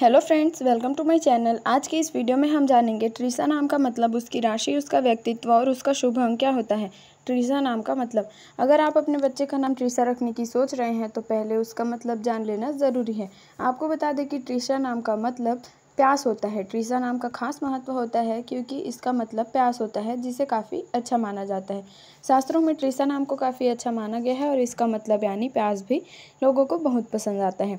hello friends welcome to my channel आज के इस वीडियो में हम जानेंगे ट्रीसा नाम का मतलब उसकी राशि उसका व्यक्तित्व और उसका शुभ अंक क्या होता है ट्रीसा नाम का मतलब अगर आप अपने बच्चे का नाम ट्रीसा रखने की सोच रहे हैं तो पहले उसका मतलब जान लेना ज़रूरी है आपको बता दें कि ट्रीसा नाम का मतलब प्यास होता है ट्रीसा नाम का खास महत्व होता है क्योंकि इसका मतलब प्यास होता है जिसे काफ़ी अच्छा माना जाता है शास्त्रों में ट्रीसा नाम को काफ़ी अच्छा माना गया है और इसका मतलब यानी प्यास भी लोगों को बहुत पसंद आता है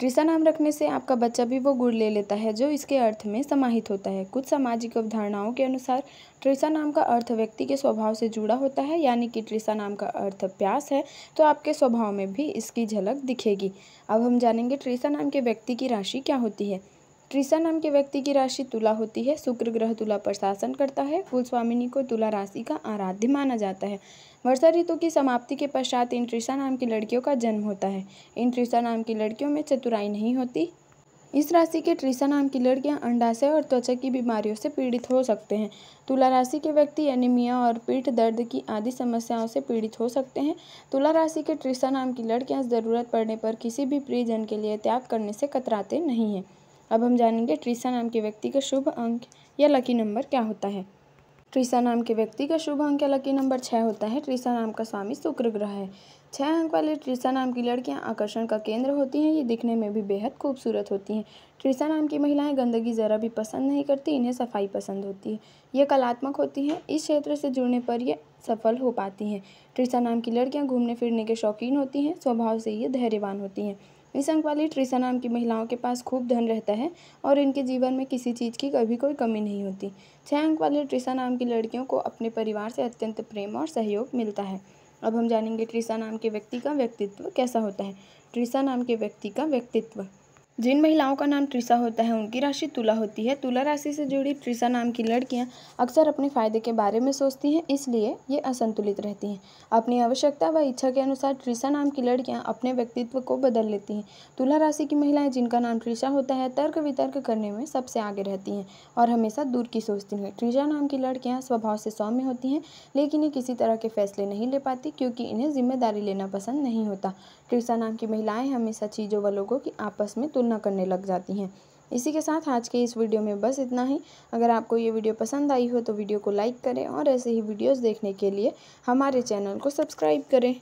तृषा नाम रखने से आपका बच्चा भी वो गुण ले लेता है जो इसके अर्थ में समाहित होता है कुछ सामाजिक अवधारणाओं के अनुसार तृषा नाम का अर्थ व्यक्ति के स्वभाव से जुड़ा होता है यानी कि तृषा नाम का अर्थ प्यास है तो आपके स्वभाव में भी इसकी झलक दिखेगी अब हम जानेंगे तृषा नाम के व्यक्ति की राशि क्या होती है त्रिशा नाम के व्यक्ति की राशि तुला होती है शुक्र ग्रह तुला पर शासन करता है कुलस्वामिनी को तुला राशि का आराध्य माना जाता है वर्षा ऋतु की समाप्ति के पश्चात इन त्रिशा नाम की लड़कियों का जन्म होता है इन त्रिशा नाम की लड़कियों में चतुराई नहीं होती इस राशि के ट्रिसा नाम की लड़कियां अंडाशय और त्वचा की बीमारियों से पीड़ित हो सकते हैं तुला राशि के व्यक्ति एनीमिया और पीठ दर्द की आदि समस्याओं से पीड़ित हो सकते हैं तुला राशि के ट्रिसा नाम की लड़कियां ज़रूरत पड़ने पर किसी भी प्रियजन के लिए त्याग करने से कतराते नहीं हैं अब हम जानेंगे ट्रीसा नाम के व्यक्ति का शुभ अंक या लकी नंबर क्या होता है ट्रीसा नाम के व्यक्ति का शुभ अंक या लकी नंबर छः होता है ट्रीसा नाम का स्वामी शुक्र ग्रह है छः अंक वाले ट्रीसा नाम की लड़कियां आकर्षण का केंद्र होती हैं ये दिखने में भी बेहद खूबसूरत होती हैं ट्रीसा नाम की महिलाएं गंदगी ज़रा भी पसंद नहीं करती इन्हें सफाई पसंद होती है ये कलात्मक होती हैं इस क्षेत्र से जुड़ने पर ये सफल हो पाती हैं ट्रीसा नाम की लड़कियाँ घूमने फिरने के शौकीन होती हैं स्वभाव से ये धैर्यवान होती हैं मिशन वाली ट्रिशा नाम की महिलाओं के पास खूब धन रहता है और इनके जीवन में किसी चीज़ की कभी कोई कमी नहीं होती छः अंक वाली ट्रिसा नाम की लड़कियों को अपने परिवार से अत्यंत प्रेम और सहयोग मिलता है अब हम जानेंगे ट्रिसा नाम के व्यक्ति का व्यक्तित्व कैसा होता है ट्रिसा नाम के व्यक्ति का व्यक्तित्व जिन महिलाओं का नाम त्रिषा होता है उनकी राशि तुला होती है तुला राशि से जुड़ी त्रिषा नाम की लड़कियां अक्सर अपने फायदे के बारे में सोचती हैं इसलिए ये असंतुलित रहती हैं अपनी आवश्यकता व इच्छा के अनुसार त्रिषा नाम की लड़कियां अपने व्यक्तित्व को बदल लेती हैं तुला राशि की महिलाएं जिनका नाम त्रिषा होता है तर्क वितर्क करने में सबसे आगे रहती हैं और हमेशा दूर की सोचती हैं त्रिषा नाम की लड़कियाँ स्वभाव से सौम्य होती हैं लेकिन ये किसी तरह के फैसले नहीं ले पाती क्योंकि इन्हें जिम्मेदारी लेना पसंद नहीं होता त्रिषा नाम की महिलाएँ हमेशा चीज़ों व लोगों की आपस में तुलना तुलना करने लग जाती हैं इसी के साथ आज के इस वीडियो में बस इतना ही अगर आपको ये वीडियो पसंद आई हो तो वीडियो को लाइक करें और ऐसे ही वीडियोस देखने के लिए हमारे चैनल को सब्सक्राइब करें